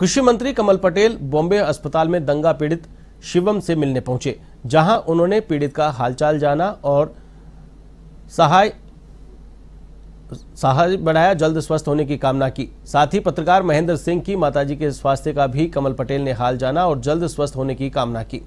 कृषि मंत्री कमल पटेल बॉम्बे अस्पताल में दंगा पीड़ित शिवम से मिलने पहुंचे जहां उन्होंने पीड़ित का हालचाल जाना और सहाय सहाय बढ़ाया जल्द स्वस्थ होने की कामना की साथ ही पत्रकार महेंद्र सिंह की माताजी के स्वास्थ्य का भी कमल पटेल ने हाल जाना और जल्द स्वस्थ होने की कामना की